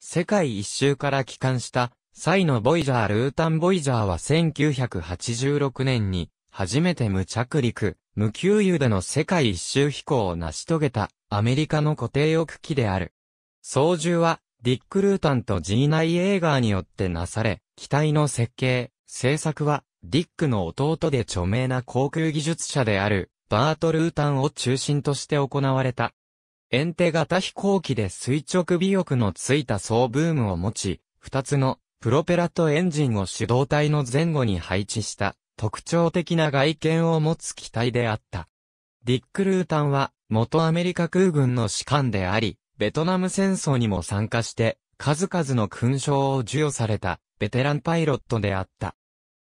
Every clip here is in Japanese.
世界一周から帰還した、サイのボイジャールータンボイジャーは1986年に、初めて無着陸、無給油での世界一周飛行を成し遂げた、アメリカの固定翼機である。操縦は、ディック・ルータンとジーナイ・エーガーによってなされ、機体の設計、製作は、ディックの弟で著名な航空技術者である、バート・ルータンを中心として行われた。エンテ型飛行機で垂直尾翼のついた総ブームを持ち、二つのプロペラとエンジンを主導体の前後に配置した特徴的な外見を持つ機体であった。ディック・ルータンは元アメリカ空軍の士官であり、ベトナム戦争にも参加して、数々の勲章を授与されたベテランパイロットであった。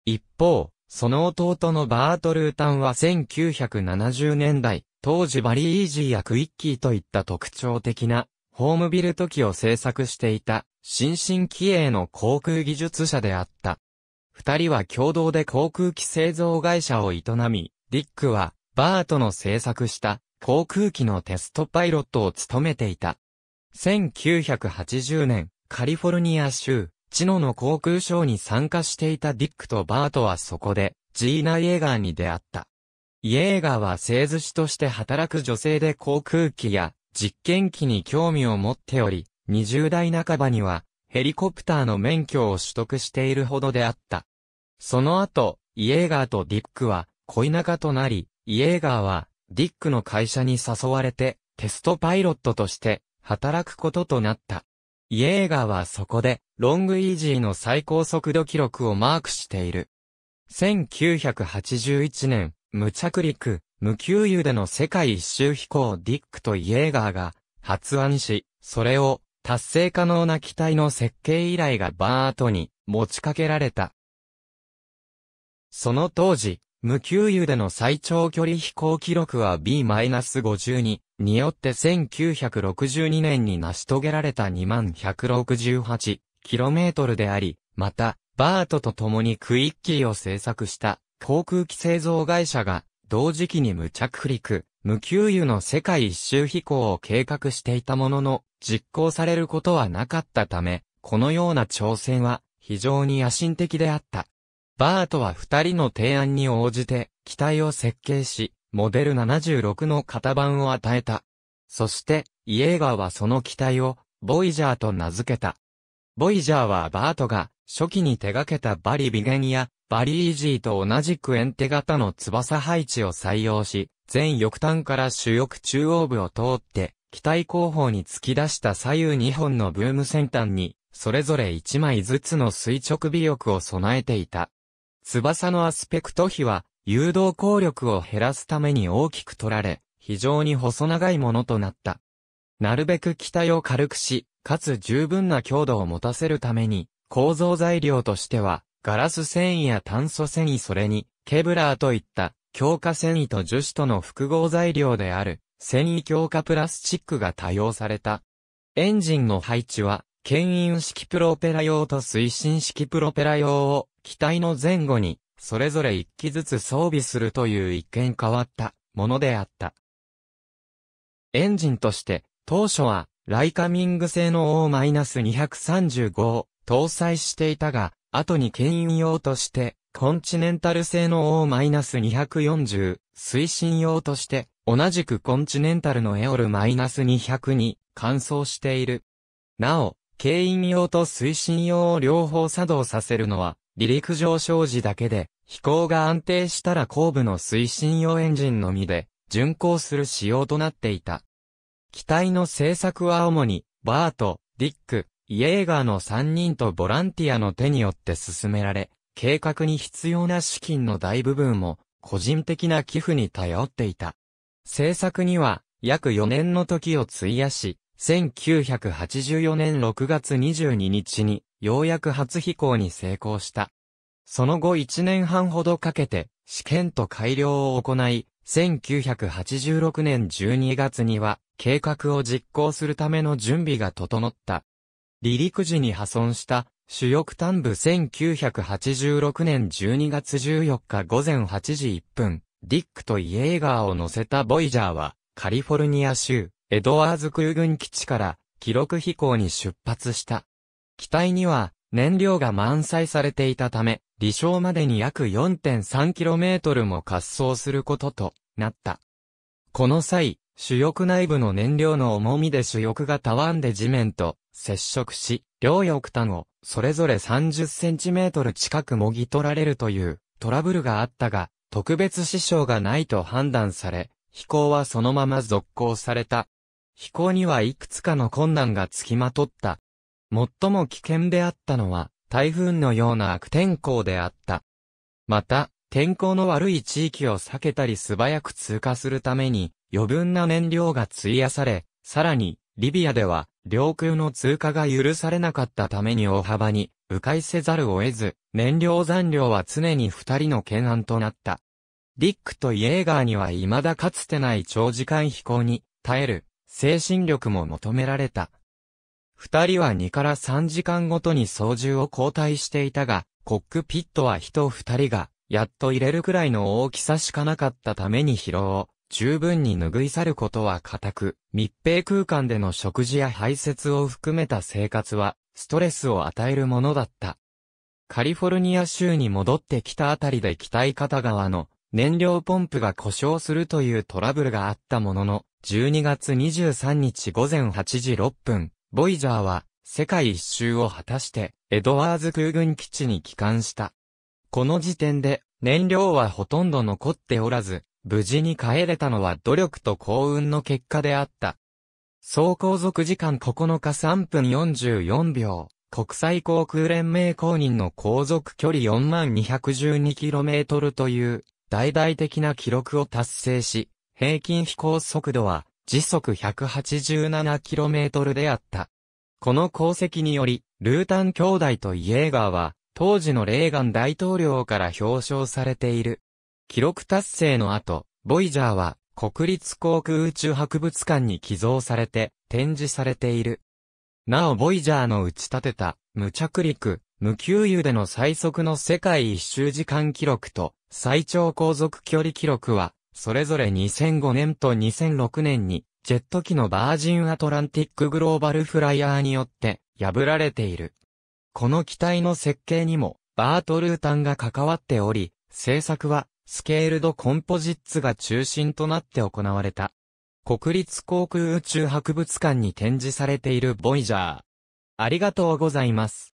一方、その弟のバート・ルータンは1970年代、当時バリーイージーやクイッキーといった特徴的なホームビルト機を製作していた新進気鋭の航空技術者であった。二人は共同で航空機製造会社を営み、ディックはバートの製作した航空機のテストパイロットを務めていた。1980年、カリフォルニア州、チノの航空ショーに参加していたディックとバートはそこで、ジーナ・イエガーに出会った。イエーガーは製図師として働く女性で航空機や実験機に興味を持っており、20代半ばにはヘリコプターの免許を取得しているほどであった。その後、イエーガーとディックは恋仲となり、イエーガーはディックの会社に誘われてテストパイロットとして働くこととなった。イエーガーはそこでロングイージーの最高速度記録をマークしている。1981年、無着陸、無給油での世界一周飛行ディックとイエーガーが発案し、それを達成可能な機体の設計依頼がバートに持ちかけられた。その当時、無給油での最長距離飛行記録は B-52 によって1962年に成し遂げられた 2168km であり、また、バートと共にクイッキーを制作した航空機製造会社が同時期に無着陸、無給油の世界一周飛行を計画していたものの、実行されることはなかったため、このような挑戦は非常に野心的であった。バートは二人の提案に応じて、機体を設計し、モデル76の型番を与えた。そして、イエーガーはその機体を、ボイジャーと名付けた。ボイジャーはバートが、初期に手掛けたバリ・ビゲンや、バリージーと同じくエンテ型の翼配置を採用し、全翼端から主翼中央部を通って、機体後方に突き出した左右2本のブーム先端に、それぞれ1枚ずつの垂直尾翼を備えていた。翼のアスペクト比は、誘導効力を減らすために大きく取られ、非常に細長いものとなった。なるべく機体を軽くし、かつ十分な強度を持たせるために、構造材料としては、ガラス繊維や炭素繊維それに、ケブラーといった強化繊維と樹脂との複合材料である繊維強化プラスチックが多用された。エンジンの配置は、牽引式プロペラ用と推進式プロペラ用を機体の前後にそれぞれ1機ずつ装備するという一見変わったものであった。エンジンとして当初はライカミング製の O-235 を搭載していたが後に牽引用として、コンチネンタル製の O-240、推進用として、同じくコンチネンタルのエオル -200 に乾燥している。なお、牽引用と推進用を両方作動させるのは、離陸上昇時だけで、飛行が安定したら後部の推進用エンジンのみで、巡航する仕様となっていた。機体の製作は主に、バート、ディック、イエーガーの3人とボランティアの手によって進められ、計画に必要な資金の大部分も個人的な寄付に頼っていた。制作には約4年の時を費やし、1984年6月22日にようやく初飛行に成功した。その後1年半ほどかけて試験と改良を行い、1986年12月には計画を実行するための準備が整った。離陸時に破損した主翼端部1986年12月14日午前8時1分、ディックとイエーガーを乗せたボイジャーはカリフォルニア州エドワーズ空軍基地から記録飛行に出発した。機体には燃料が満載されていたため、離床までに約 4.3km も滑走することとなった。この際、主翼内部の燃料の重みで主翼がたわんで地面と接触し、両翼端をそれぞれ30センチメートル近くもぎ取られるというトラブルがあったが、特別支障がないと判断され、飛行はそのまま続行された。飛行にはいくつかの困難がつきまとった。最も危険であったのは、台風のような悪天候であった。また、天候の悪い地域を避けたり素早く通過するために、余分な燃料が費やされ、さらに、リビアでは、領空の通過が許されなかったために大幅に、迂回せざるを得ず、燃料残量は常に二人の懸案となった。リックとイエーガーには未だかつてない長時間飛行に耐える精神力も求められた。二人は2から3時間ごとに操縦を交代していたが、コックピットは人二人がやっと入れるくらいの大きさしかなかったために疲労を十分に拭い去ることは固く、密閉空間での食事や排泄を含めた生活は、ストレスを与えるものだった。カリフォルニア州に戻ってきたあたりで機体片側の燃料ポンプが故障するというトラブルがあったものの、12月23日午前8時6分、ボイジャーは世界一周を果たしてエドワーズ空軍基地に帰還した。この時点で燃料はほとんど残っておらず、無事に帰れたのは努力と幸運の結果であった。総航続時間9日3分44秒、国際航空連盟公認の航続距離 4212km という大々的な記録を達成し、平均飛行速度は時速 187km であった。この功績により、ルータン兄弟とイエーガーは、当時のレーガン大統領から表彰されている。記録達成の後、ボイジャーは国立航空宇宙博物館に寄贈されて展示されている。なおボイジャーの打ち立てた無着陸、無給油での最速の世界一周時間記録と最長航続距離記録は、それぞれ2005年と2006年にジェット機のバージンアトランティックグローバルフライヤーによって破られている。この機体の設計にもバートルータンが関わっており、制作はスケールドコンポジッツが中心となって行われた。国立航空宇宙博物館に展示されているボイジャー。ありがとうございます。